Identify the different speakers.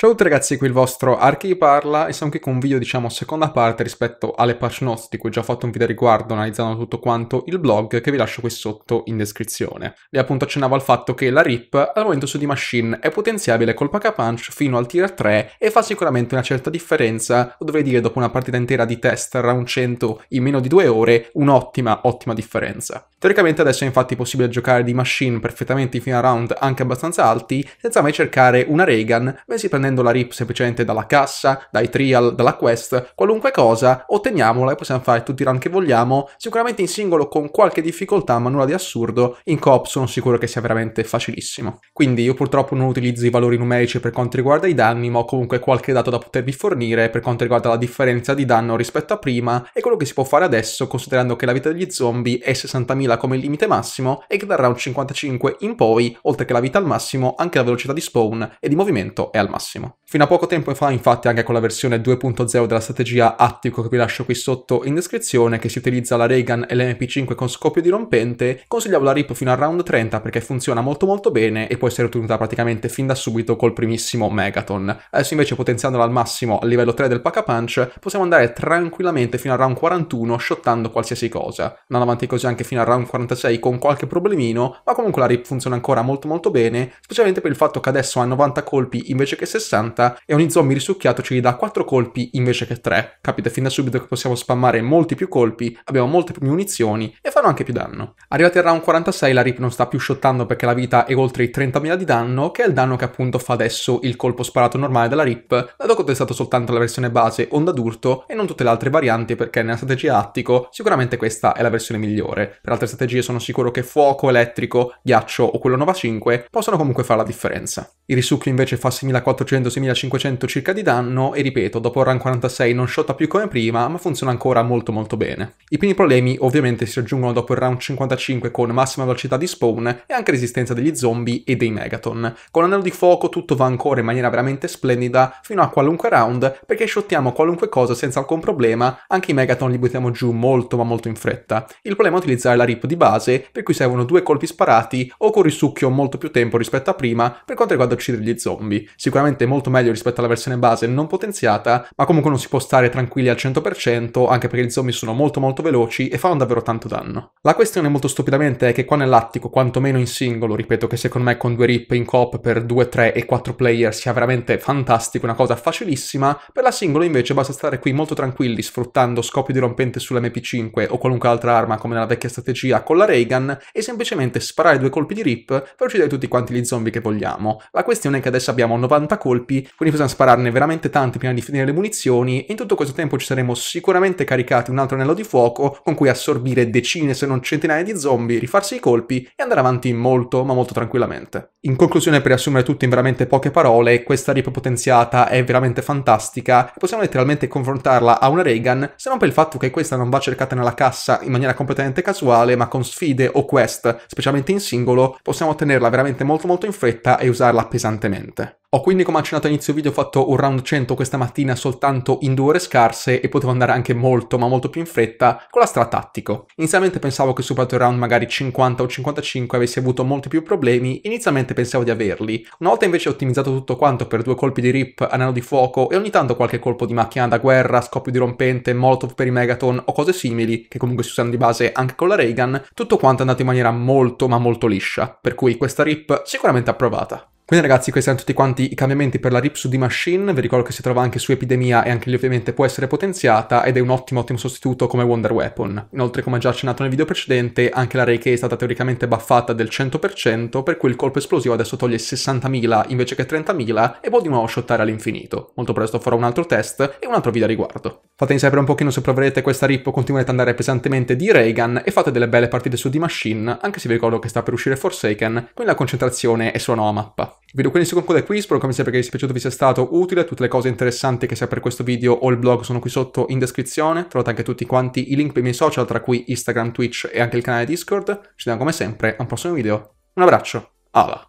Speaker 1: Ciao a tutti ragazzi, qui il vostro Archi parla e siamo qui con un video, diciamo, seconda parte rispetto alle patch notes di cui ho già fatto un video riguardo analizzando tutto quanto il blog che vi lascio qui sotto in descrizione. Lì appunto accennavo al fatto che la RIP al momento su D-Machine è potenziabile col Pack a Punch fino al tier 3 e fa sicuramente una certa differenza, o dovrei dire dopo una partita intera di test round 100 in meno di due ore, un'ottima, ottima differenza. Teoricamente adesso è infatti possibile giocare di machine perfettamente fino a round anche abbastanza alti senza mai cercare una Reagan, bensì prendere prendendo la rip semplicemente dalla cassa, dai trial, dalla quest, qualunque cosa, otteniamola e possiamo fare tutti i run che vogliamo, sicuramente in singolo con qualche difficoltà, ma nulla di assurdo, in coop sono sicuro che sia veramente facilissimo. Quindi io purtroppo non utilizzo i valori numerici per quanto riguarda i danni, ma ho comunque qualche dato da potervi fornire per quanto riguarda la differenza di danno rispetto a prima e quello che si può fare adesso considerando che la vita degli zombie è 60.000 come limite massimo e che dal round 55 in poi, oltre che la vita al massimo, anche la velocità di spawn e di movimento è al massimo benissimo. Fino a poco tempo fa, infatti, anche con la versione 2.0 della strategia Attico che vi lascio qui sotto in descrizione, che si utilizza la Reagan e l'MP5 con scoppio dirompente, consigliavo la RIP fino al round 30 perché funziona molto molto bene e può essere ottenuta praticamente fin da subito col primissimo Megaton. Adesso invece potenziandola al massimo a livello 3 del Pack a Punch, possiamo andare tranquillamente fino al round 41 shottando qualsiasi cosa. Andando avanti così anche fino al round 46 con qualche problemino, ma comunque la RIP funziona ancora molto molto bene, specialmente per il fatto che adesso ha 90 colpi invece che 60 60 e ogni zombie risucchiato ci dà 4 colpi invece che 3. Capite fin da subito che possiamo spammare molti più colpi, abbiamo molte più munizioni e fanno anche più danno. Arrivati al round 46 la Rip non sta più shottando perché la vita è oltre i 30.000 di danno, che è il danno che appunto fa adesso il colpo sparato normale della Rip, dato che ho testato soltanto la versione base onda d'urto e non tutte le altre varianti perché nella strategia attico sicuramente questa è la versione migliore. Per altre strategie sono sicuro che fuoco, elettrico, ghiaccio o quello Nova 5 possono comunque fare la differenza. Il risucchio invece fa 6400 6500 circa di danno e ripeto, dopo il run 46 non shotta più come prima, ma funziona ancora molto molto bene. I primi problemi ovviamente si raggiungono dopo il round 55 con massima velocità di spawn e anche resistenza degli zombie e dei megaton. Con l'anello di fuoco tutto va ancora in maniera veramente splendida fino a qualunque round perché shottiamo qualunque cosa senza alcun problema, anche i megaton li buttiamo giù molto ma molto in fretta. Il problema è utilizzare la rip di base per cui servono due colpi sparati o con risucchio molto più tempo rispetto a prima per quanto riguarda uccidere gli zombie. Sicuramente molto meglio rispetto alla versione base non potenziata, ma comunque non si può stare tranquilli al 100%, anche perché gli zombie sono molto molto veloci e fanno davvero tanto danno. La questione molto stupidamente è che qua nell'attico, quantomeno in singolo, ripeto che secondo me con due rip in coop per 2, 3 e 4 player sia veramente fantastico, una cosa facilissima, per la singolo invece basta stare qui molto tranquilli sfruttando scopi dirompente sull'MP5 o qualunque altra arma come nella vecchia strategia con la Reagan e semplicemente sparare due colpi di rip per uccidere tutti quanti gli zombie che vogliamo. La questione è che adesso abbiamo 90 colpi colpi, quindi possiamo spararne veramente tanti prima di finire le munizioni e in tutto questo tempo ci saremo sicuramente caricati un altro anello di fuoco con cui assorbire decine se non centinaia di zombie, rifarsi i colpi e andare avanti molto ma molto tranquillamente. In conclusione per riassumere tutto in veramente poche parole, questa rip potenziata è veramente fantastica e possiamo letteralmente confrontarla a una Reagan se non per il fatto che questa non va cercata nella cassa in maniera completamente casuale ma con sfide o quest, specialmente in singolo, possiamo ottenerla veramente molto molto in fretta e usarla pesantemente. Ho quindi come accennato all'inizio video fatto un round 100 questa mattina soltanto in due ore scarse e potevo andare anche molto ma molto più in fretta con la Stra Tattico. Inizialmente pensavo che superato il round magari 50 o 55 avessi avuto molti più problemi, inizialmente pensavo di averli. Una volta invece ho ottimizzato tutto quanto per due colpi di rip, anello di fuoco e ogni tanto qualche colpo di macchina da guerra, scoppio di rompente, molotov per i megaton o cose simili, che comunque si usano di base anche con la Reagan, tutto quanto è andato in maniera molto ma molto liscia, per cui questa rip sicuramente approvata. Quindi ragazzi questi erano tutti quanti i cambiamenti per la RIP su d Machine, vi ricordo che si trova anche su Epidemia e anche lì ovviamente può essere potenziata ed è un ottimo ottimo sostituto come Wonder Weapon. Inoltre come già accennato nel video precedente anche la Reiki è stata teoricamente buffata del 100% per cui il colpo esplosivo adesso toglie 60.000 invece che 30.000 e può di nuovo shottare all'infinito. Molto presto farò un altro test e un altro video a riguardo. Fatemi sapere un pochino se proverete questa rip o continuerete ad andare pesantemente di Reagan e fate delle belle partite su D-Machine, anche se vi ricordo che sta per uscire Forsaken, quindi la concentrazione è sulla nuova mappa video quindi si conclude qui, spero come sempre che vi sia piaciuto vi sia stato utile, tutte le cose interessanti che sia per questo video o il blog sono qui sotto in descrizione, trovate anche tutti quanti i link per i miei social tra cui Instagram, Twitch e anche il canale Discord, ci vediamo come sempre a un prossimo video, un abbraccio, alla!